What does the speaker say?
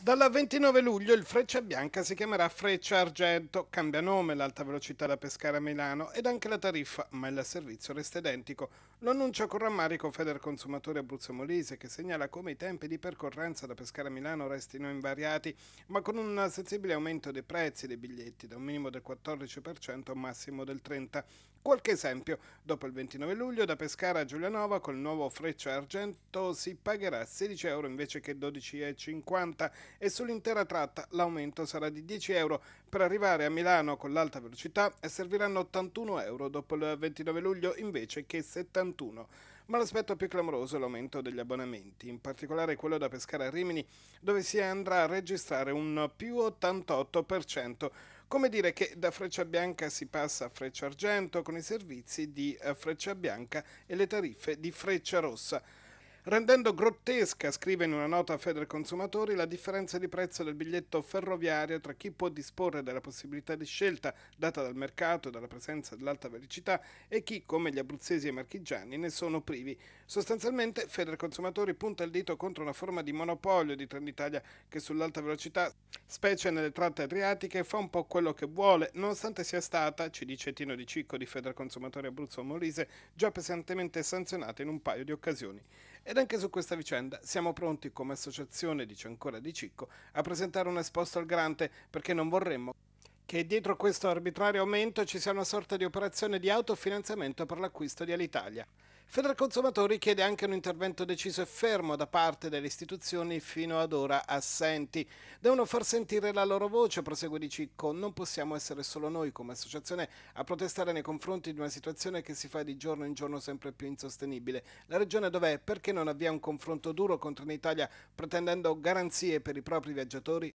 Dalla 29 luglio il Freccia Bianca si chiamerà Freccia Argento, cambia nome l'alta velocità da pescare a Milano ed anche la tariffa, ma il servizio resta identico. Lo annuncia con rammarico Feder Consumatori Abruzzo Molise che segnala come i tempi di percorrenza da pescare a Milano restino invariati, ma con un sensibile aumento dei prezzi dei biglietti da un minimo del 14% a un massimo del 30%. Qualche esempio, dopo il 29 luglio da Pescara a Giulianova col nuovo Freccia Argento si pagherà 16 euro invece che 12,50 e sull'intera tratta l'aumento sarà di 10 euro. Per arrivare a Milano con l'alta velocità eh, serviranno 81 euro dopo il 29 luglio invece che 71. Ma l'aspetto più clamoroso è l'aumento degli abbonamenti, in particolare quello da Pescara a Rimini dove si andrà a registrare un più 88%. Come dire che da Freccia Bianca si passa a Freccia Argento con i servizi di eh, Freccia Bianca e le tariffe di Freccia Rossa rendendo grottesca, scrive in una nota a Consumatori, la differenza di prezzo del biglietto ferroviario tra chi può disporre della possibilità di scelta data dal mercato e dalla presenza dell'alta velocità e chi, come gli abruzzesi e marchigiani, ne sono privi. Sostanzialmente Consumatori punta il dito contro una forma di monopolio di Trenitalia che sull'alta velocità, specie nelle tratte adriatiche, fa un po' quello che vuole, nonostante sia stata, ci dice Tino Di Cicco di Consumatori Abruzzo Molise, già pesantemente sanzionata in un paio di occasioni. Ed anche su questa vicenda siamo pronti come associazione, dice ancora Di Cicco, a presentare un esposto al grante perché non vorremmo che dietro questo arbitrario aumento ci sia una sorta di operazione di autofinanziamento per l'acquisto di Alitalia. Federconsumatori chiede anche un intervento deciso e fermo da parte delle istituzioni fino ad ora assenti. Devono far sentire la loro voce, prosegue di Cicco. Non possiamo essere solo noi come associazione a protestare nei confronti di una situazione che si fa di giorno in giorno sempre più insostenibile. La regione dov'è? Perché non avvia un confronto duro contro l'Italia pretendendo garanzie per i propri viaggiatori?